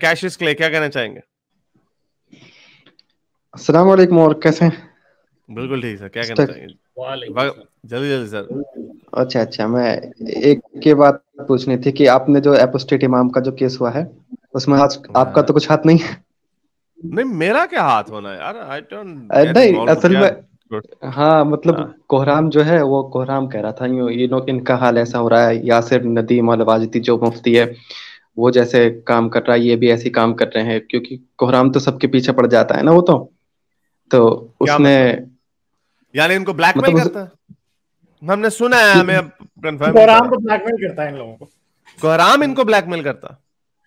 Cassius clay क्या कहना चाहेंगे अस्सलाम वालेकुम और कैसे हैं बिल्कुल ठीक सर क्या कहना चाहेंगे जल्दी जल्दी सर अच्छा अच्छा मैं एक के बात पूछनी थी कि आपने जो एपोस्टेट इमाम का जो केस हुआ है उसमें आज हाँ। आपका तो कुछ हाथ नहीं है नहीं मेरा क्या हाथ होना यार आई डोंट नहीं असल में हाँ मतलब हाँ। कोहराम जो है वो कोहराम कह रहा था यू नो इनका हाल ऐसा हो रहा है यासिर नदीम अलवाजती जो मुफ्ती है वो जैसे काम कर रहा है ये भी ऐसे काम कर रहे हैं क्योंकि कोहराम तो सबके पीछे पड़ जाता है ना वो तो तो उसने मतलब? यानी उनको ब्लैकमेल मतलब करता है हमने सुना है हमें कंफर्म कोहराम को तो ब्लैकमेल करता है इन लोगों को कोहराम इनको ब्लैकमेल करता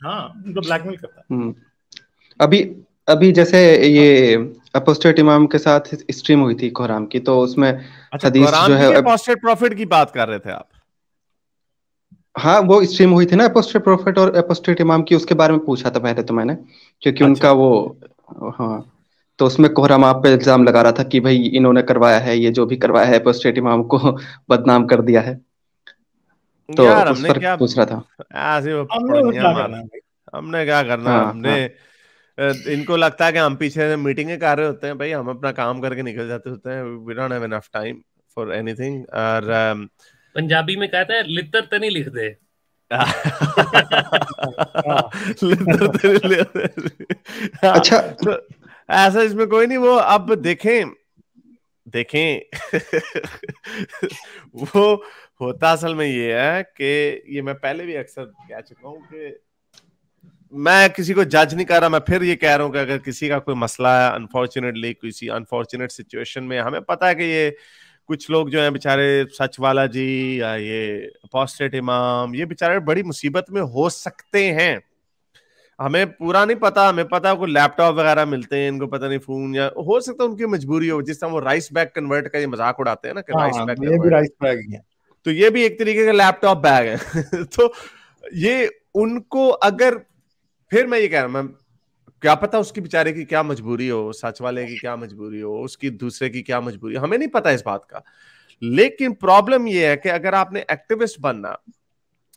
हाँ इनको ब्लैकमेल करता हम्म। अभी अभी जैसे ये अपोस्टेट इमाम के साथ स्ट्रीम हुई थी कोहराम की तो उसमें अच्छा, हदीस जो है अपोस्टेट प्रॉफिट की बात कर रहे थे आप हाँ वो स्ट्रीम हुई थी ना एपोस्टेट प्रोफेट और एपोस्टेट इमाम की उसके बारे में पूछा था पहले तो मैंने क्योंकि अच्छा। उनका वो हाँ तो उसमें कोहराम आप पे इल्जाम लगा रहा था कि भाई इन्होंने करवाया है ये जो भी करवाया है एपोस्टेट इमाम को बदनाम कर दिया है तो उस पर क्या पूछ रहा था हमने, क्या करना हाँ, हमने हाँ. इनको लगता है कि हम पीछे मीटिंगें कर रहे होते हैं भाई हम अपना काम करके निकल जाते होते हैं we don't have enough time for anything और पंजाबी में कहते हैं लितर तो नहीं लिख दे अच्छा तो ऐसा इसमें कोई नहीं वो अब देखें देखें वो होता असल में ये है कि ये मैं पहले भी अक्सर कह चुका हूँ कि मैं किसी को जज नहीं कर रहा मैं फिर ये कह रहा हूँ कि अगर किसी का कोई मसला है अनफॉर्चुनेटली किसी अनफॉर्चुनेट सिचुएशन में हमें पता है कि ये कुछ लोग जो है बेचारे सच वाला जी या ये पॉस्टेट इमाम ये बेचारे बड़ी मुसीबत में हो सकते हैं हमें पूरा नहीं पता हमें पता है लैपटॉप वगैरह मिलते हैं इनको पता नहीं फोन या हो सकता है उनकी मजबूरी हो जिस तरह वो राइस बैग कन्वर्ट का ये मजाक उड़ाते हैं ना कि हाँ, राइस हाँ, बैग ये भी राइस बैग है तो ये भी एक तरीके का लैपटॉप बैग है तो ये उनको अगर फिर मैं ये कह रहा हूँ क्या पता उसकी बेचारे की क्या मजबूरी हो सच वाले की क्या मजबूरी हो उसकी दूसरे की क्या मजबूरी हो हमें नहीं पता इस बात का लेकिन प्रॉब्लम यह है कि अगर आपने एक्टिविस्ट बनना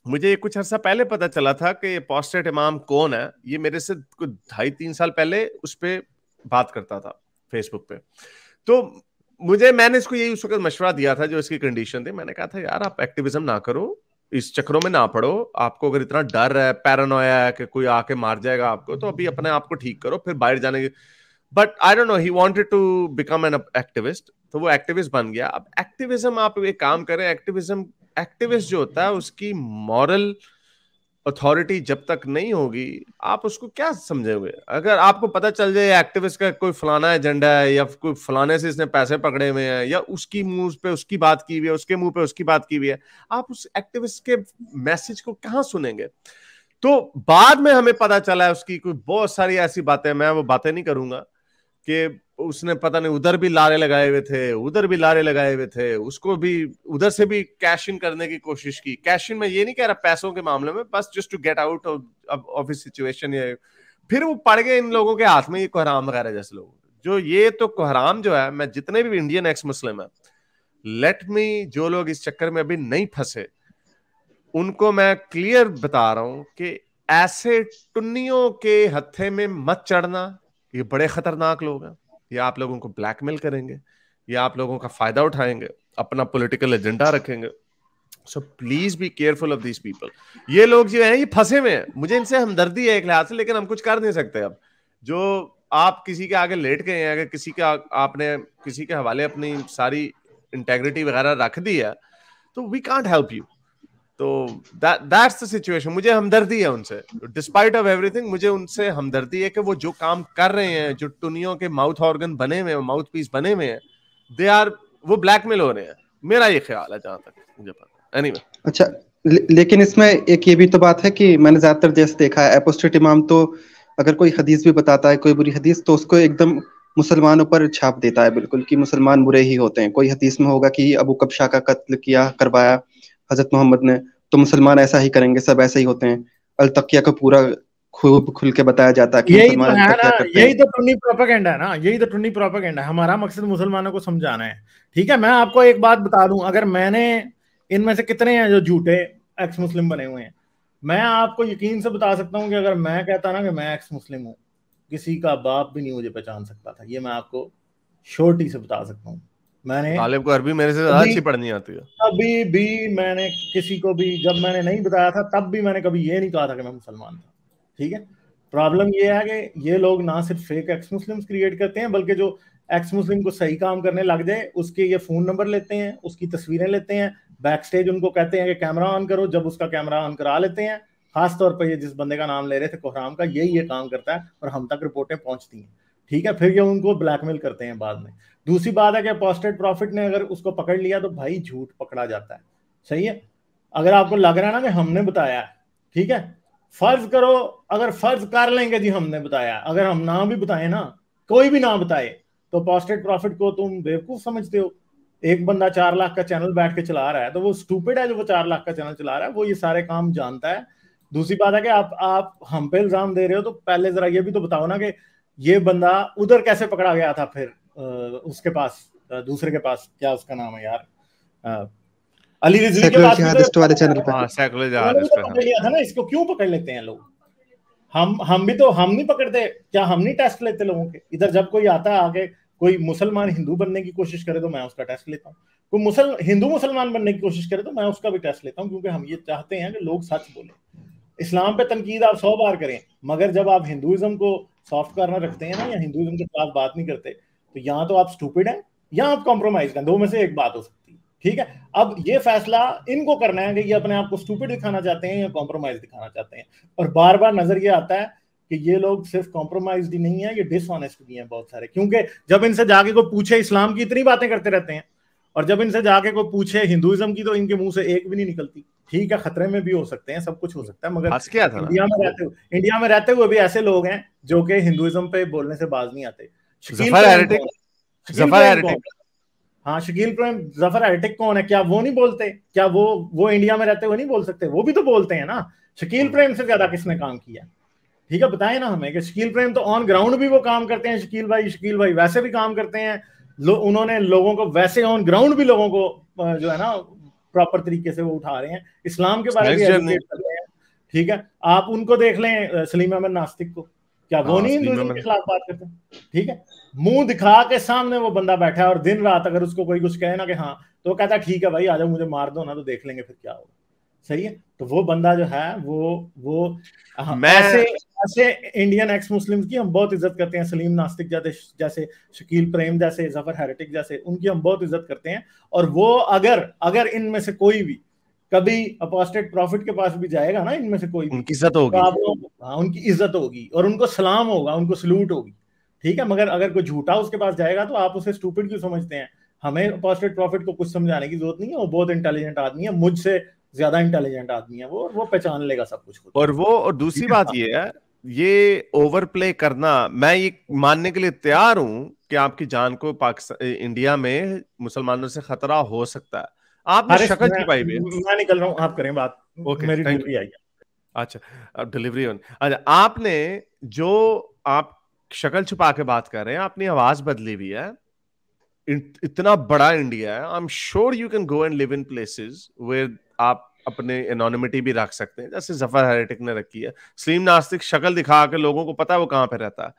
मुझे ये कुछ अर्सा पहले पता चला था कि पॉस्टेट इमाम कौन है ये मेरे से कुछ ढाई तीन साल पहले उस पर बात करता था फेसबुक पे तो मुझे मैंने इसको यही उस वक्त मशवरा दिया था जो इसकी कंडीशन थी मैंने कहा था यार आप एक्टिविज्म ना करो इस चक्रों में ना पड़ो आपको अगर इतना डर है पैरानोया है कि कोई आके मार जाएगा आपको तो अभी अपने आप को ठीक करो फिर बाहर जाने की but I don't know he wanted to become an activist तो वो एक्टिविस्ट बन गया अब एक्टिविज्म आप एक काम करें एक्टिविज्म एक्टिविस्ट जो होता है उसकी मॉरल moral... अथॉरिटी जब तक नहीं होगी आप उसको क्या समझेंगे अगर आपको पता चल जाए एक्टिविस्ट का कोई फलाना एजेंडा है या कोई फलाने से इसने पैसे पकड़े हुए हैं या उसकी मुंह पे उसकी बात की हुई है उसके मुंह पे उसकी बात की हुई है आप उस एक्टिविस्ट के मैसेज को कहाँ सुनेंगे तो बाद में हमें पता चला है उसकी कोई बहुत सारी ऐसी बातें मैं वो बातें नहीं करूंगा कि उसने पता नहीं उधर भी लारे लगाए हुए थे उधर भी लारे लगाए हुए थे उसको भी उधर से भी कैश इन करने की कोशिश की कैश इन में ये नहीं कह रहा पैसों के मामले में बस just to get out of इस सिचुएशन ये फिर वो पड़ गए इन लोगों के हाथ में ये कोहराम वगैरह जैसे लोग जो ये तो कोहराम जो है मैं जितने भी इंडियन एक्स मुस्लिम है लेट मी जो लोग इस चक्कर में अभी नहीं फंसे उनको मैं क्लियर बता रहा हूं कि ऐसे टुन्नियों के हत्थे में मत चढ़ना ये बड़े खतरनाक लोग हैं या आप लोगों को ब्लैकमेल करेंगे या आप लोगों का फायदा उठाएंगे अपना पॉलिटिकल एजेंडा रखेंगे so please be careful of this people ये लोग जो है ये फंसे हुए हैं मुझे इनसे हमदर्दी है एक लिहाज से लेकिन हम कुछ कर नहीं सकते अब जो आप किसी के आगे लेट गए हैं अगर किसी का आपने किसी के हवाले अपनी सारी इंटेग्रिटी वगैरह रख दी है तो वी कांट हेल्प यू तो दैट्स द सिचुएशन मुझे हमदर्दी है उनसे डिस्पाइट ऑफ एवरीथिंग मुझे उनसे हमदर्दी है कि वो जो काम कर रहे हैं जो टुनियों के माउथ ऑर्गन बने हुए हैं माउथ पीस बने हुए हैं दे आर वो ब्लैकमेल हो रहे हैं मेरा ये ख्याल है जहां तक मुझे पता एनीवे anyway. अच्छा ले, लेकिन इसमें एक ये भी तो बात है कि मैंने ज्यादातर जैसे देखा है एपोस्टेट इमाम तो अगर कोई हदीस भी बताता है कोई बुरी हदीस तो उसको एकदम मुसलमानों पर छाप देता है बिल्कुल कि मुसलमान बुरे ही होते हैं कोई हदीस में होगा कि अबू कब्शा का कत्ल किया करवाया हजरत मोहम्मद ने तो मुसलमान ऐसा ही करेंगे सब ऐसे ही होते हैं अलतकिया का पूरा खूब खुल के बताया जाता कि यही तो, तो है ना यही तो टुन्नी प्रोपागेंडा है ना यही तो टुन्नी प्रोपागेंडा है हमारा मकसद मुसलमानों को समझाना है ठीक है मैं आपको एक बात बता दूं अगर मैंने इनमें से कितने हैं जो झूठे एक्स मुस्लिम बने हुए हैं मैं आपको यकीन से बता सकता हूँ कि अगर मैं कहता ना कि मैं एक्स मुस्लिम हूँ किसी का बाप भी नहीं मुझे पहचान सकता था ये मैं आपको छोटी से बता सकता हूँ मैंने गालिब को अरबी मेरे से ज्यादा अच्छी पढ़नी आती है अभी भी मैंने किसी को भी जब मैंने नहीं बताया था तब भी मैंने कभी ये नहीं कहा था कि मैं मुसलमान था ठीक है प्रॉब्लम ये है कि ये लोग ना सिर्फ फेक एक्स मुस्लिम्स क्रिएट करते हैं बल्कि जो एक्स मुस्लिम को सही काम करने लग जाए उसके ये फोन नंबर लेते हैं उसकी तस्वीरें लेते हैं बैक स्टेज उनको कहते हैं कि कैमरा ऑन करो जब उसका कैमरा ऑन करा लेते हैं खासतौर पर ये जिस बंदे का नाम ले रहे थे कोहराम का यही ये काम करता है और हम तक रिपोर्टें पहुंचती हैं ठीक है फिर ये उनको ब्लैकमेल करते हैं बाद में दूसरी बात है कि पोस्टेड प्रॉफिट ने अगर उसको पकड़ लिया तो भाई झूठ पकड़ा जाता है सही है अगर आपको लग रहा है ना कि हमने बताया ठीक है फर्ज करो अगर फर्ज कर लेंगे जी हमने बताया अगर हम ना भी बताए ना कोई भी ना बताए तो पोस्टेड प्रॉफिट को तुम बेवकूफ समझते हो एक बंदा चार लाख का चैनल बैठ के चला रहा है तो वो स्टूपिड है जो वो चार लाख का चैनल चला रहा है वो ये सारे काम जानता है दूसरी बात है कि आप आप हम पे इल्जाम दे रहे हो तो पहले जरा ये भी तो बताओ ना कि ये बंदा उधर कैसे पकड़ा गया था फिर उसके पास दूसरे के पास क्या उसका नाम है यार अली रिजवी के पास तो वाले चैनल हाँ, तो पे पकड़ हाँ। लिया था ना इसको क्यों पकड़ लेते हैं लोग हम हम भी तो हम नहीं पकड़ते क्या हम नहीं टेस्ट लेते लोगों के इधर जब कोई आता है आगे कोई मुसलमान हिंदू बनने की कोशिश करे तो मैं उसका टेस्ट लेता हूँ कोई मुसल हिंदू मुसलमान बनने की कोशिश करे तो मैं उसका भी टेस्ट लेता हूँ क्योंकि हम ये चाहते हैं कि लोग सच बोले इस्लाम पे तनकीद आप सौ बार करें मगर जब आप हिंदुज्म को सॉफ्ट करना रखते हैं ना या हिंदुज्म के खिलाफ बात नहीं करते तो यहां तो आप स्टूपिड हैं या आप कॉम्प्रोमाइज करें दो में से एक बात हो सकती है ठीक है अब ये फैसला इनको करना है कि ये अपने आप को स्टूपिड दिखाना चाहते हैं या कॉम्प्रोमाइज दिखाना चाहते हैं और बार बार नजर ये आता है कि ये लोग सिर्फ कॉम्प्रोमाइज ही नहीं है ये डिसऑनेस्ट भी हैं बहुत सारे क्योंकि जब इनसे जाके कोई पूछे इस्लाम की इतनी बातें करते रहते हैं और जब इनसे जाके कोई पूछे हिंदुइज्म की तो इनके मुंह से एक भी नहीं निकलती ठीक है खतरे में भी हो सकते हैं सब कुछ हो सकता है मगर इंडिया में रहते हुए इंडिया में रहते हुए भी ऐसे लोग हैं जो कि हिंदुइज्म पे बोलने से बाज नहीं आते हाँ, शकील प्रेम जफर हेरेटिक कौन है क्या वो नहीं बोलते क्या वो वो इंडिया में रहते वो नहीं बोल सकते वो भी तो बोलते हैं ना शकील हाँ। प्रेम से ज्यादा किसने काम किया ठीक है बताए ना हमें कि शकील प्रेम तो ऑन ग्राउंड भी वो काम करते हैं शकील भाई शकील भाई वैसे भी काम करते हैं लो, उन्होंने लोगों को वैसे ऑन ग्राउंड भी लोगों को जो है ना प्रॉपर तरीके से वो उठा रहे हैं इस्लाम के बारे में ठीक है आप उनको देख लें सलीम अहमद नास्तिक को क्या वो हाँ, नहीं हिंदुइज्म के खिलाफ बात करते ठीक है मुंह दिखा के सामने वो बंदा बैठा है और दिन रात अगर उसको कोई कुछ कहे ना कि हाँ तो कहता है ठीक है भाई आ जाओ मुझे मार दो ना तो देख लेंगे फिर क्या होगा सही है तो वो बंदा जो है वो वो हाँ, मैं ऐसे ऐसे इंडियन एक्स मुस्लिम की हम बहुत इज्जत करते हैं सलीम नास्तिक जैसे जैसे शकील प्रेम जैसे जफर हेरेटिक जैसे उनकी हम बहुत इज्जत करते हैं और वो अगर अगर इनमें से कोई भी कभी अपोस्टेड प्रॉफिट के पास भी जाएगा ना इनमें से कोई उनकी इज्जत होगी तो हाँ उनकी इज्जत होगी और उनको सलाम होगा उनको सलूट होगी ठीक है मगर अगर कोई झूठा उसके पास जाएगा तो आप उसे स्टूपिड क्यों समझते हैं हमें अपोस्टेड प्रॉफिट को कुछ समझाने की जरूरत नहीं है वो बहुत इंटेलिजेंट आदमी है मुझसे ज्यादा इंटेलिजेंट आदमी है वो और वो पहचान लेगा सब कुछ और वो और दूसरी बात ये है ये ओवर प्ले करना मैं ये मानने के लिए तैयार हूं कि आपकी जान को पाकिस्तान इंडिया में मुसलमानों से खतरा हो सकता है आपने शक्ल छिपाई हुई मैं निकल रहा हूँ आप करें बात ओके मेरी डिलीवरी आई अच्छा डिलीवरी अच्छा आपने जो आप शक्ल छुपा के बात कर रहे हैं आपने आवाज बदली हुई है इतना बड़ा इंडिया है I am sure you can go and live in places where आप अपने एनोनिमिटी भी रख सकते हैं जैसे जफर हेरेटिक ने रखी है स्लीम नास्तिक शक्ल दिखा के लोगों को पता है वो कहां पे रहता है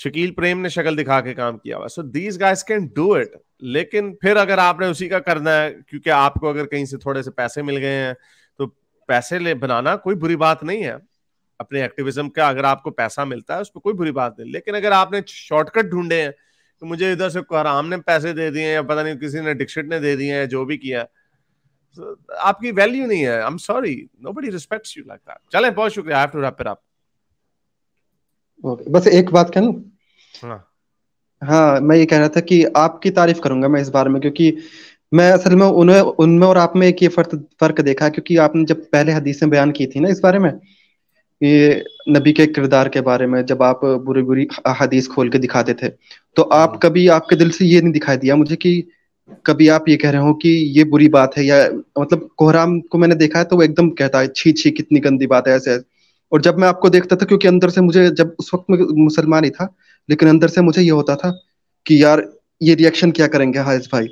शकील प्रेम ने शक्ल दिखा के काम किया हुआ so these guys can do it लेकिन फिर अगर आपने उसी का करना है क्योंकि आपको अगर कहीं से थोड़े से पैसे मिल गए हैं तो पैसे ले बनाना कोई बुरी बात नहीं है अपने एक्टिविज्म का अगर आपको पैसा मिलता है उस पर कोई बुरी बात नहीं लेकिन अगर आपने शॉर्टकट ढूंढे हैं तो मुझे इधर से आराम ने पैसे दे दिए या पता नहीं किसी ने डिक्शिट ने दे दिए हैं जो भी किया आपकी वैल्यू नहीं है I am sorry nobody respect you like that बहुत शुक्रिया I have to wrap it up बस एक बात कहूँ हाँ।, हाँ मैं ये कह रहा था कि आपकी तारीफ करूंगा मैं इस बारे में क्योंकि मैं असल में उन्हें उनमें और आप में एक ये फर्क फर्क देखा क्योंकि आपने जब पहले हदीसें बयान की थी ना इस बारे में ये नबी के किरदार के बारे में जब आप बुरी बुरी हदीस खोल के दिखाते थे तो आप हाँ। कभी आपके दिल से ये नहीं दिखाई दिया मुझे कि कभी आप ये कह रहे हो कि ये बुरी बात है या मतलब कोहराम को मैंने देखा है तो वो एकदम कहता है छी छी कितनी गंदी बात है ऐसे और जब मैं आपको देखता था क्योंकि अंदर से मुझे जब उस वक्त में मुसलमान ही था लेकिन अंदर से मुझे ये होता था कि यार ये रिएक्शन क्या करेंगे हाइस भाई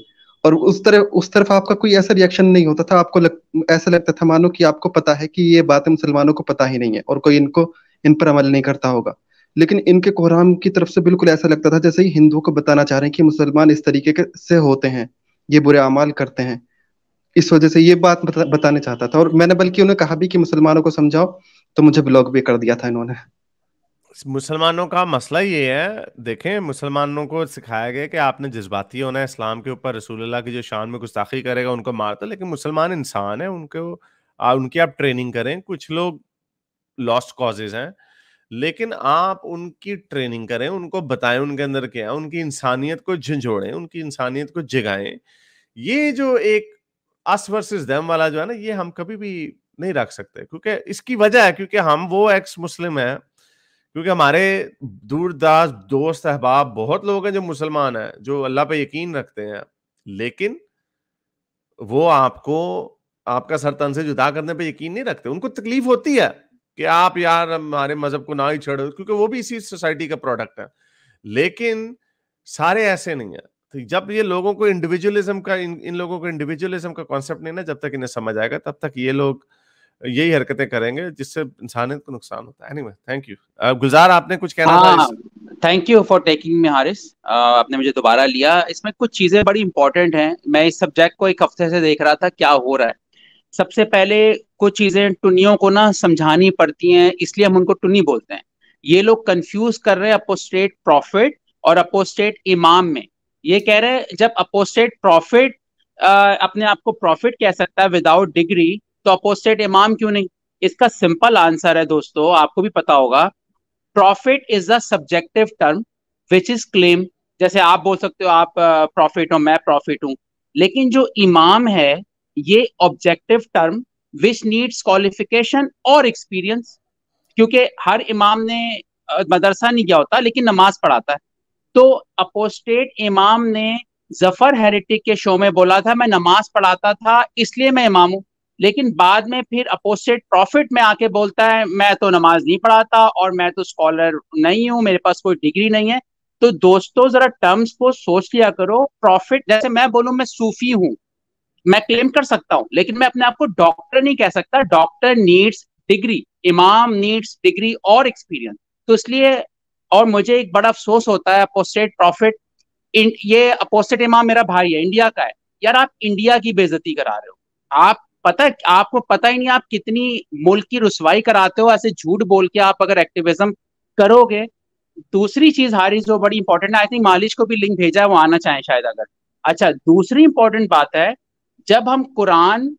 और उस तरह उस तरफ आपका कोई ऐसा रिएक्शन नहीं होता था आपको लग, ऐसा लगता था मानो कि आपको पता है कि ये बातें मुसलमानों को पता ही नहीं है और कोई इनको इन पर अमल नहीं करता होगा लेकिन इनके कोहराम की तरफ से बिल्कुल ऐसा लगता था जैसे ही हिंदुओं को बताना चाह रहे हैं कि मुसलमान इस तरीके के से होते हैं ये बुरे अमाल करते हैं इस वजह से ये बात बता, बताने चाहता था और मैंने बल्कि उन्हें कहा भी कि मुसलमानों को समझाओ तो मुझे ब्लॉक भी कर दिया था इन्होंने मुसलमानों का मसला ये है देखें मुसलमानों को सिखाया गया कि आपने जज्बाती होना है इस्लाम के ऊपर रसूलुल्लाह की जो शान में गुस्ताखी करेगा उनको मार लेकिन मुसलमान इंसान है उनको आ, उनकी आप ट्रेनिंग करें कुछ लोग लॉस्ट कॉजेज हैं लेकिन आप उनकी ट्रेनिंग करें उनको बताएं उनके अंदर क्या है उनकी इंसानियत को झंझोड़ें उनकी इंसानियत को जगाएं ये जो एक अस वर्सेस देम वाला जो है ना ये हम कभी भी नहीं रख सकते क्योंकि इसकी वजह है क्योंकि हम वो एक्स मुस्लिम हैं क्योंकि हमारे दूरदास दोस्त अहबाब बहुत लोग हैं जो मुसलमान हैं जो अल्लाह पे यकीन रखते हैं लेकिन वो आपको आपका सर तन से जुदा करने पे यकीन नहीं रखते उनको तकलीफ होती है कि आप यार हमारे मजहब को ना ही छेड़ो क्योंकि वो भी इसी सोसाइटी का प्रोडक्ट है लेकिन सारे ऐसे नहीं है तो जब ये लोगों को इंडिविजुअलिज्म का इन, इन लोगों को इंडिविजुअलिज्म का कॉन्सेप्ट नहीं ना जब तक इन्हें समझ आएगा तब तक ये लोग यही हरकतें करेंगे जिससे इंसानियत को नुकसान होता है एनीवे थैंक यू गुलजार आपने कुछ कहना हाँ, था thank you for taking me Haris आपने मुझे दोबारा लिया इसमें कुछ चीजें बड़ी इंपॉर्टेंट हैं मैं इस सब्जेक्ट को एक हफ्ते से देख रहा था क्या हो रहा है सबसे पहले कुछ चीजें टुनियों को ना समझानी पड़ती हैं इसलिए हम उनको टुनी बोलते हैं ये लोग कंफ्यूज कर रहे हैं अपोस्टेट प्रॉफिट और अपोस्टेट इमाम में ये कह रहे हैं जब अपोस्टेट प्रॉफिट अपने आप को प्रॉफिट कह सकता है विदाउट डिग्री तो अपोस्टेट इमाम क्यों नहीं इसका सिंपल आंसर है दोस्तों आपको भी पता होगा profit is a subjective term which is claim जैसे आप बोल सकते हो आप प्रॉफिट हो मैं प्रॉफिट हूं लेकिन जो इमाम है ये objective term which needs qualification और एक्सपीरियंस क्योंकि हर इमाम ने मदरसा नहीं किया होता लेकिन नमाज पढ़ाता है तो अपोस्टेट इमाम ने जफर हेरिटेज के शो में बोला था मैं नमाज पढ़ाता था इसलिए मैं इमाम हूं लेकिन बाद में फिर अपोजिट प्रॉफिट में आके बोलता है मैं तो नमाज नहीं पढ़ाता और मैं तो स्कॉलर नहीं हूँ मेरे पास कोई डिग्री नहीं है तो दोस्तों जरा टर्म्स को सोच लिया करो प्रॉफिट जैसे मैं बोलू मैं सूफी हूँ मैं क्लेम कर सकता हूँ लेकिन मैं अपने आप को डॉक्टर नहीं कह सकता डॉक्टर नीड्स डिग्री इमाम नीड्स डिग्री और एक्सपीरियंस तो इसलिए और मुझे एक बड़ा अफसोस होता है अपोस्टेट प्रॉफिट ये अपोस्टेट इमाम मेरा भाई है इंडिया का है यार आप इंडिया की बेजती करा रहे हो आप पता है आपको पता ही नहीं आप कितनी मुल्क की रसवाई कराते हो ऐसे झूठ बोल के आप अगर एक्टिविज्म करोगे दूसरी चीज हारिस जो बड़ी इंपॉर्टेंट है आई थिंक मालिश को भी लिंक भेजा है वो आना चाहे शायद अगर अच्छा दूसरी इंपॉर्टेंट बात है जब हम कुरान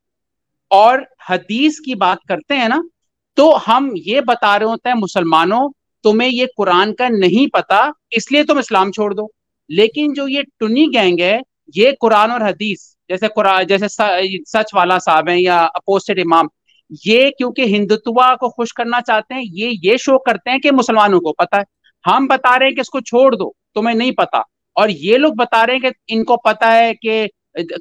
और हदीस की बात करते हैं ना तो हम ये बता रहे होते हैं मुसलमानों तुम्हें ये कुरान का नहीं पता इसलिए तुम इस्लाम छोड़ दो लेकिन जो ये टुनी गैंग है ये कुरान और हदीस जैसे जैसे सच वाला साहब है या अपोस्टेड इमाम ये क्योंकि हिंदुत्वा को खुश करना चाहते हैं ये ये शो करते हैं कि मुसलमानों को पता है हम बता रहे हैं कि इसको छोड़ दो तुम्हें नहीं पता और ये लोग बता रहे हैं कि इनको पता है कि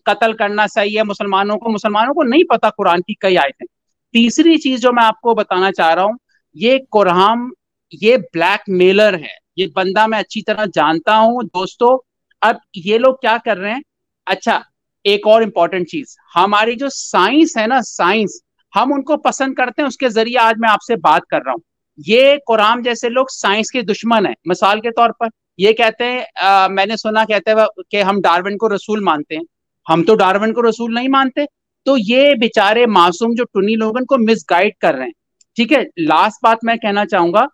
कत्ल करना सही है मुसलमानों को मुसलमानों को नहीं पता कुरान की कई आयतें तीसरी चीज जो मैं आपको बताना चाह रहा हूँ ये कुरान ये ब्लैक मेलर है ये बंदा मैं अच्छी तरह जानता हूँ दोस्तों अब ये लोग क्या कर रहे हैं अच्छा एक और इंपॉर्टेंट चीज हमारी जो साइंस है ना साइंस हम उनको पसंद करते हैं उसके जरिए आज मैं आपसे बात कर रहा हूँ ये कुराम जैसे लोग साइंस के दुश्मन है मिसाल के तौर पर ये कहते हैं मैंने सुना कहते हैं कि हम डार्विन को रसूल मानते हैं हम तो डार्विन को रसूल नहीं मानते तो ये बेचारे मासूम जो टुनी लोगन को मिसगाइड कर रहे हैं ठीक है लास्ट बात मैं कहना चाहूंगा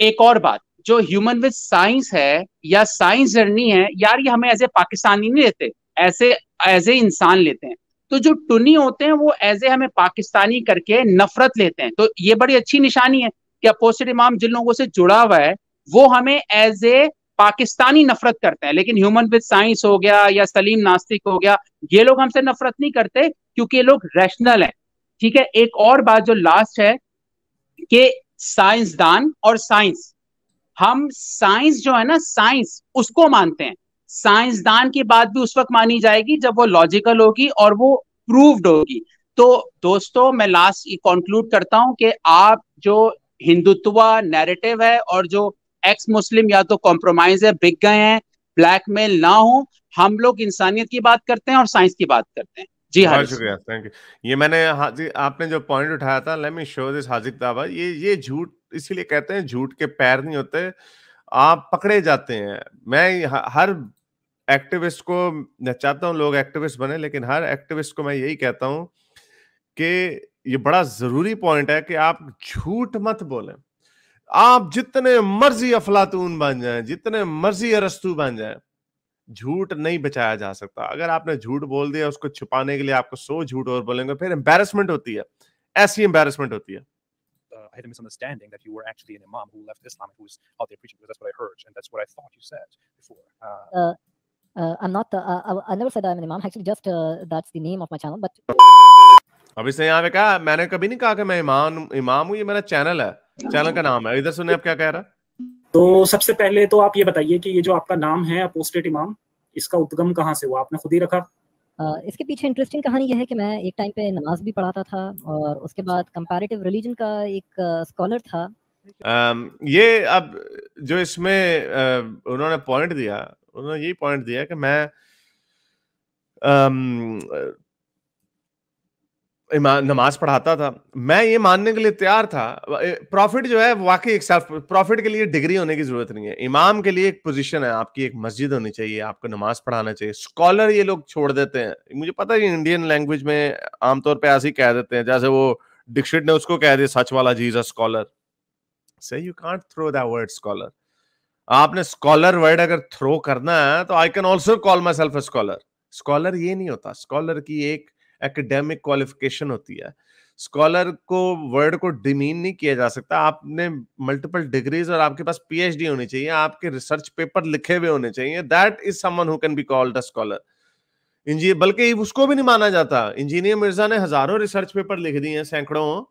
एक और बात जो ह्यूमन विद साइंस है या साइंस जर्नी है यार ये हमें एज ए पाकिस्तानी नहीं देते ऐसे एज ए इंसान लेते हैं तो जो टुनी होते हैं वो एज ए हमें पाकिस्तानी करके नफरत लेते हैं तो ये बड़ी अच्छी निशानी है कि अपोजिट इमाम जिन लोगों से जुड़ा हुआ है वो हमें एज ए पाकिस्तानी नफरत करते हैं लेकिन ह्यूमन विद साइंस हो गया या सलीम नास्तिक हो गया ये लोग हमसे नफरत नहीं करते क्योंकि ये लोग रैशनल हैं ठीक है एक और बात जो लास्ट है कि साइंसदान और साइंस हम साइंस जो है ना साइंस उसको मानते हैं साइंसदान की बात भी उस वक्त मानी जाएगी जब वो लॉजिकल होगी और वो प्रूव्ड होगी तो दोस्तों मैं लास्ट कंक्लूड करता हूं कि आप जो हिंदुत्व नैरेटिव है और जो एक्स मुस्लिम या तो कॉम्प्रोमाइज है बिक गए हैं ब्लैकमेल ना हो हम लोग इंसानियत की बात करते हैं और साइंस की बात करते हैं जी हाँ शुक्रिया थैंक यू ये मैंने हाजी आपने जो पॉइंट उठाया था let me show this Hazik दावा ये ये झूठ इसीलिए कहते हैं झूठ के पैर नहीं होते आप पकड़े जाते हैं मैं हर एक्टिविस्ट को मैं चाहता हूँ लोग एक्टिविस्ट बने लेकिन हर एक्टिविस्ट को मैं यही कहता हूँ कि ये बड़ा जरूरी पॉइंट है कि आप झूठ मत बोलें आप जितने मर्जी अफलातून बन जाए जितने मर्जी अरस्तू बन जाए झूठ नहीं बचाया जा सकता अगर आपने झूठ बोल दिया उसको छुपाने के लिए आपको सो झूठ और बोलेंगे फिर एम्बेरसमेंट होती है ऐसी एम्बेरसमेंट होती है I had a misunderstanding that you were actually an imam who left Islam and who is out there preaching because that's what I heard and that's what I thought you said before. Uh, uh, uh, I'm not. The, uh, I I never said I'm an imam. Actually, just uh, that's the name of my channel. But अब इसने यहाँ पे कहा मैंने कभी नहीं कहा कि मैं इमाम इमाम हूँ ये मेरा चैनल है चैनल का नाम है इधर सुने आप क्या कह रहा तो सबसे पहले तो आप ये बताइए कि ये जो आपका नाम है अपोस्टेट इमाम इसका उद्गम कहाँ से हुआ आपने खुद ही रखा Uh, इसके पीछे इंटरेस्टिंग कहानी यह है कि मैं एक टाइम पे नमाज भी पढ़ाता था और उसके बाद कंपैरेटिव रिलीजन का एक स्कॉलर uh, था um, ये अब जो इसमें uh, उन्होंने पॉइंट दिया उन्होंने यही पॉइंट दिया कि मैं नमाज पढ़ाता था मैं ये मानने के लिए तैयार था प्रॉफिट जो है वाकई एक सेल्फ प्रॉफिट के लिए डिग्री होने की जरूरत नहीं है इमाम के लिए एक पोजीशन है आपकी एक मस्जिद होनी चाहिए आपको नमाज पढ़ाना चाहिए स्कॉलर ये लोग छोड़ देते हैं मुझे पता है इंडियन लैंग्वेज में आमतौर पर ऐसे ही कह देते हैं जैसे वो डिक्शिट ने उसको कह दिया सच वाला जीज अ स्कॉलर सही you can't throw that word scholar आपने स्कॉलर वर्ड अगर थ्रो करना है तो I can also call myself scholar scholar ये नहीं होता स्कॉलर की एक एकेडमिक क्वालिफिकेशन होती है स्कॉलर को वर्ड को डिमीन नहीं किया जा सकता आपने मल्टीपल डिग्रीज और आपके पास पीएचडी होनी चाहिए आपके रिसर्च पेपर लिखे हुए होने चाहिए that is someone who can be called a scholar engineer बल्कि उसको भी नहीं माना जाता इंजीनियर मिर्जा ने हजारों रिसर्च पेपर लिख दिए हैं सैकड़ों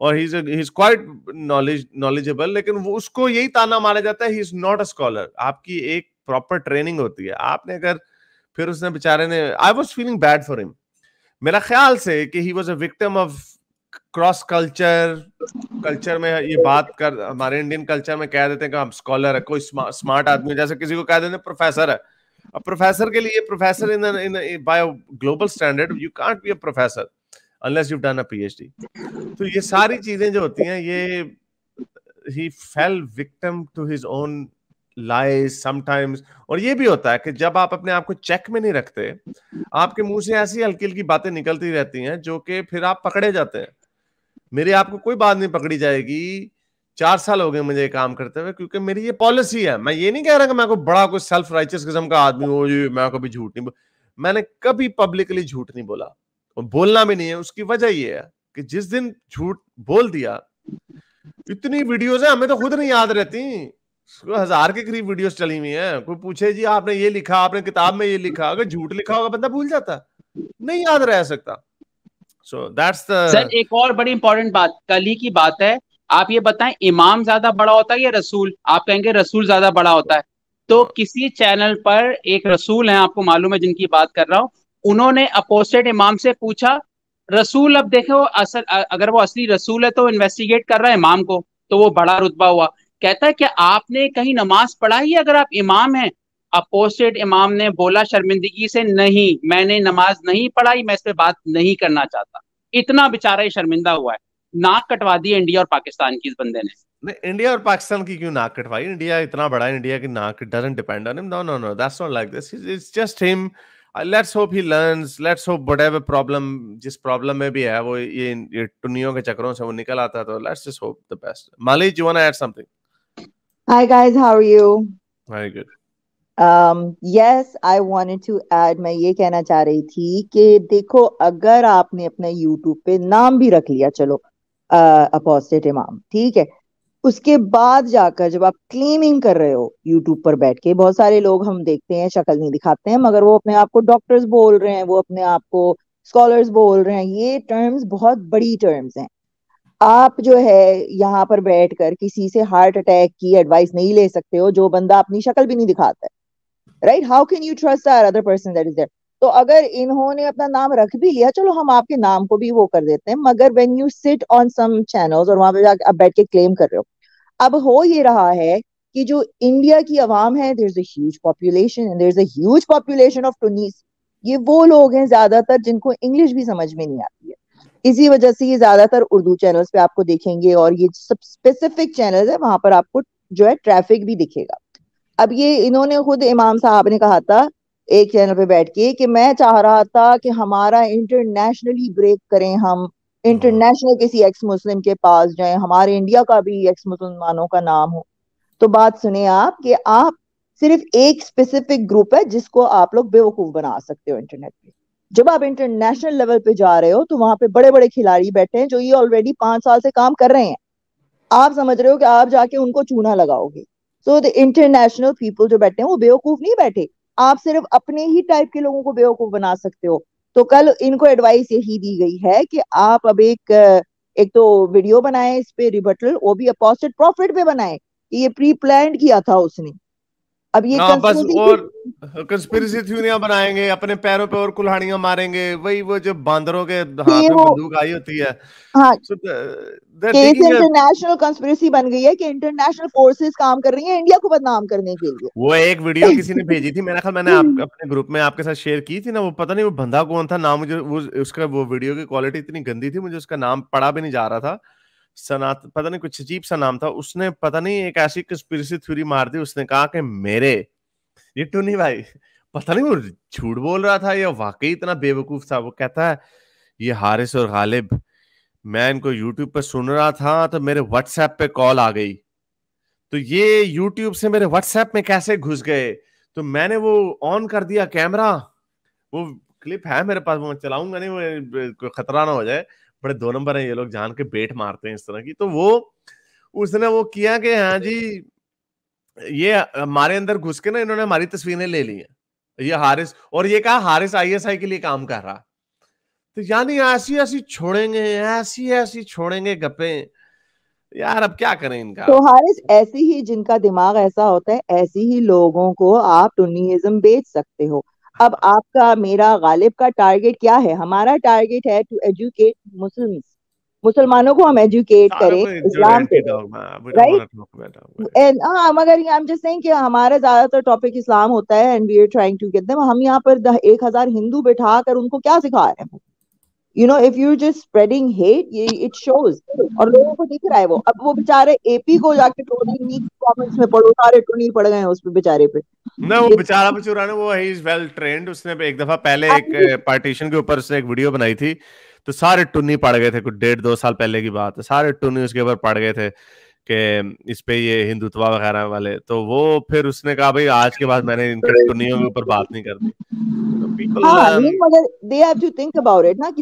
और he is quite knowledge knowledgeable लेकिन वो उसको यही ताना मारा जाता है he is not a scholar आपकी एक प्रॉपर ट्रेनिंग होती है आपने अगर फिर उसने बेचारे ने I was feeling bad for him मेरा ख्याल से कि he was a victim of cross culture culture में ये बात कर हमारे इंडियन कल्चर में कह देते हैं कि हम स्कॉलर है कोई स्मा, स्मार्ट आदमी जैसे किसी को कह देते हैं प्रोफेसर है अब प्रोफेसर के लिए professor in by global standard you can't be a professor unless you done a PhD तो ये सारी चीजें जो होती हैं ये he fell victim to his own lies sometimes और ये भी होता है कि जब आप अपने आप को चेक में नहीं रखते आपके मुंह से ऐसी हल्की हल्की बातें निकलती रहती हैं जो कि फिर आप पकड़े जाते हैं मेरी आपको कोई बात नहीं पकड़ी जाएगी चार साल हो गए मुझे काम करते हुए क्योंकि मेरी ये पॉलिसी है मैं ये नहीं कह रहा कि मैं कोई बड़ा कोई सेल्फ राइचियस किस्म का आदमी हो मैं कभी झूठ नहीं मैंने कभी पब्लिकली झूठ नहीं बोला बोलना भी नहीं है उसकी वजह ये है कि जिस दिन झूठ बोल दिया इतनी वीडियोस है हमें तो खुद नहीं याद रहती हजार के करीब वीडियोस चली हुई हैं कोई पूछे जी आपने ये लिखा आपने किताब में ये लिखा अगर झूठ लिखा होगा बंदा भूल जाता नहीं याद रह सकता सो दैट्स द सर एक और बड़ी इंपॉर्टेंट बात कल ही की बात है आप ये बताएं इमाम ज्यादा बड़ा होता है या रसूल आप कहेंगे रसूल ज्यादा बड़ा होता है तो हाँ। किसी चैनल पर एक रसूल है आपको मालूम है जिनकी बात कर रहा हूँ उन्होंने अपोस्टेड इमाम से पूछा रसूल अब देखो असल अगर वो असली रसूल है तो इन्वेस्टिगेट कर रहा है इमाम को तो वो बड़ा रुतबा हुआ कहता है कि आपने कहीं नमाज पढ़ाई अगर आप इमाम हैं अपोस्टेड इमाम ने बोला शर्मिंदगी से नहीं मैंने नमाज नहीं पढ़ाई मैं इस पर बात नहीं करना चाहता इतना बेचारा ही शर्मिंदा हुआ है नाक कटवा दी इंडिया और पाकिस्तान की इस बंदे ने इंडिया और पाकिस्तान की क्यों नाक कटवाई इंडिया इतना बड़ा इंडिया की नाक doesn't depend on him no no no that's not like this it's just him let's hope he learns let's hope whatever problem जिस प्रॉब्लम में भी है वो ये, ये टुनियों के चक्रों से वो निकल आता है तो let's just hope the best Malik you want to add something hi guys how are you very good um yes i wanted to add मैं ye kehna cha rahi thi कि dekho agar aapne apne YouTube pe naam bhi rakh liya chalo uh, apostate imam theek hai उसके बाद जाकर जब आप claiming कर रहे हो यूट्यूब पर बैठ के बहुत सारे लोग हम देखते हैं शक्ल नहीं दिखाते हैं मगर वो अपने आप को डॉक्टर्स बोल रहे हैं वो अपने आप को स्कॉलर्स बोल रहे हैं ये टर्म्स बहुत बड़ी टर्म्स हैं आप जो है यहाँ पर बैठ कर किसी से हार्ट अटैक की एडवाइस नहीं ले सकते हो जो बंदा अपनी शक्ल भी नहीं दिखाता है right how can you trust or other person that is there तो अगर इन्होंने अपना नाम रख भी लिया चलो हम आपके नाम को भी वो कर देते हैं मगर when you sit on some channel और वहां पे जाकर आप बैठ के क्लेम कर रहे हो अब हो ये रहा है कि जो इंडिया की आवाम है there is as population there is as population of Tunis ये वो लोग हैं ज्यादातर जिनको इंग्लिश भी समझ में नहीं आती है इसी वजह से ये ज्यादातर उर्दू चैनल्स पे आपको देखेंगे और ये सब स्पेसिफिक चैनल है वहां पर आपको जो है ट्रैफिक भी दिखेगा अब ये इन्होंने खुद इमाम साहब ने कहा था एक चैनल पे बैठ के कि मैं चाह रहा था कि हमारा इंटरनेशनली ब्रेक करें हम इंटरनेशनल किसी एक्स मुस्लिम के पास जाए हमारे इंडिया का भी एक्स मुसलमानों का नाम हो तो बात सुने आप कि आप सिर्फ एक स्पेसिफिक ग्रुप है जिसको आप लोग बेवकूफ बना सकते हो इंटरनेट पे जब आप इंटरनेशनल लेवल पे जा रहे हो तो वहां पे बड़े बड़े खिलाड़ी बैठे हैं जो ये ऑलरेडी पांच साल से काम कर रहे हैं आप समझ रहे हो कि आप जाके उनको चूना लगाओगे सो द इंटरनेशनल पीपल जो बैठे हैं वो बेवकूफ नहीं बैठे आप सिर्फ अपने ही टाइप के लोगों को बेवकूफ बना सकते हो तो कल इनको एडवाइस यही दी गई है कि आप अब एक एक तो वीडियो बनाए इस पे रिबटल वो भी अपोजिट प्रॉफिट पे बनाए ये प्री प्लान किया था उसने अब ये ना, हाँ, बस और कंस्पिरेसी थ्योरियां बनाएंगे अपने पैरों पे और कुल्हाड़ियां मारेंगे वही वो जो बांदरों के हाथ में बंदूक आई होती है हाँ, केस इंटरनेशनल कंस्पिरेसी बन गई है कि इंटरनेशनल फोर्सेस काम कर रही है इंडिया को बदनाम करने के लिए वो एक वीडियो किसी ने भेजी थी मेरा ख्याल मैंने आप, हम्म। अपने ग्रुप में आपके साथ शेयर की थी ना वो पता नहीं वो बंदा कौन था नाम मुझे उसका वो वीडियो की क्वालिटी इतनी गंदी थी मुझे उसका नाम पढ़ा भी नहीं जा रहा था सनात पता नहीं कुछ अजीब सा नाम था उसने पता नहीं एक ऐसी कंस्पिरेसी थ्योरी मार दी उसने कहा कि मेरे ये नहीं भाई पता नहीं वो झूठ बोल रहा था या वाकई इतना बेवकूफ था वो कहता है ये हारिस और गालिब मैं इनको यूट्यूब पर सुन रहा था तो मेरे व्हाट्सएप पे कॉल आ गई तो ये यूट्यूब से मेरे व्हाट्सएप में कैसे घुस गए तो मैंने वो ऑन कर दिया कैमरा वो क्लिप है मेरे पास मैं चलाऊंगा नहीं वो कोई खतरा ना हो जाए बड़े दो नंबर है ये लोग जान के बेट मारते हैं इस तरह की तो वो उसने वो किया कि हाँ जी ये हमारे अंदर घुस के ना इन्होंने हमारी तस्वीरें ले ली हैं ये हारिस और ये कहा हारिस आईएसआई के लिए काम कर रहा तो यानी ऐसी ऐसी छोड़ेंगे ऐसी ऐसी छोड़ेंगे गप्पे यार अब क्या करें इनका तो हारिस ऐसी ही जिनका दिमाग ऐसा होता है ऐसी ही लोगों को आप टूनिज्म बेच सकते हो अब आपका मेरा गालिब का टारगेट क्या है हमारा टारगेट है टू एजुकेट मुस्लिम मुसलमानों को हम एजुकेट करें इस्लाम पे राइट हाँ, एंड हाँ मगर आई एम जस्ट सेइंग कि हमारा ज्यादातर टॉपिक इस्लाम होता है and we are trying to get them हम यहाँ पर एक हजार हिंदू बिठा कर उनको क्या सिखा रहे हैं you know if you just spreading hate ये इट शोज और लोगों को दिख रहा है वो अब वो बेचारे एपी को जाके ट्रोलिंग कमेंट्स में पढ़ो सारे ट्रोलिंग पड़ गए उस पे बेचारे पे ना वो बेचारा बचूरा ना वो ही इज वेल ट्रेंड उसने एक दफा पहले एक पार्टीशन के ऊपर से एक वीडियो बनाई थी तो सारे टुन्नी पड़ गए थे कुछ डेढ़ दो साल पहले की बात सारे टुन्नी उसके ऊपर पड़ गए थे कि इस पे ये हिंदुत्व वगैरह वाले तो वो फिर उसने कहा भाई आज के बाद मैंने इनके टुन्नियों के ऊपर बात नहीं करनी हाँ,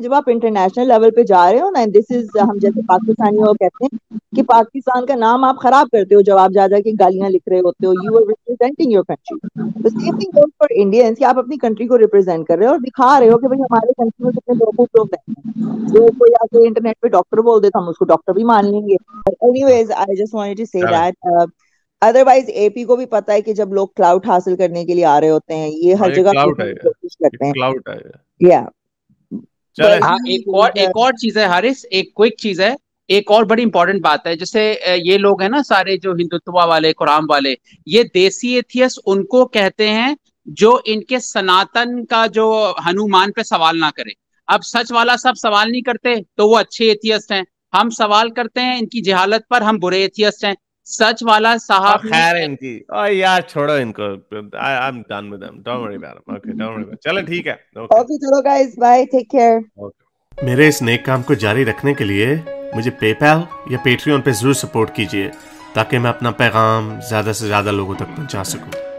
जब आप इंटरनेशनल लेवल पे जा रहे हो ना दिस इज हम जैसे पाकिस्तानी हो कहते हैं कि पाकिस्तान का नाम आप खराब करते हो जब आप जा जाके गालियां लिख रहे होते हो you are representing your country तो same thing goes for Indians कि आप अपनी कंट्री को रिप्रेजेंट कर रहे हो और दिखा रहे हो कि भाई हमारे कंट्री में कितने लोग उपलब्ध हैं जो कोई आके इंटरनेट पे डॉक्टर बोल देता हम उसको डॉक्टर भी मान लेंगे anyways I just wanted to say that otherwise एपी को भी पता है कि जब लोग क्लाउड हासिल करने के लिए आ रहे होते हैं ये हर हाँ, जगह कोशिश करते हैं क्लाउड या हाँ एक और एक और चीज है हारिस एक क्विक चीज है एक और बड़ी इंपॉर्टेंट बात है जैसे ये लोग है ना सारे जो हिंदुत्व वाले कुराम वाले ये देसी एथियस उनको कहते हैं जो इनके सनातन का जो हनुमान पे सवाल ना करे अब सच वाला सब सवाल नहीं करते तो वो अच्छे एथियस्ट हैं हम सवाल करते हैं इनकी जहालत पर हम बुरे एथियस्ट हैं सच वाला साहब खैर इनकी ओए यार छोड़ो इनको I am done with them don't worry about them okay don't worry चलो ठीक है ओके चलो गाइस बाय टेक केयर मेरे इस नेक काम को जारी रखने के लिए मुझे पेपैल या पेट्रियन पे जरूर सपोर्ट कीजिए ताकि मैं अपना पैगाम ज्यादा से ज्यादा लोगों तक पहुंचा सकूं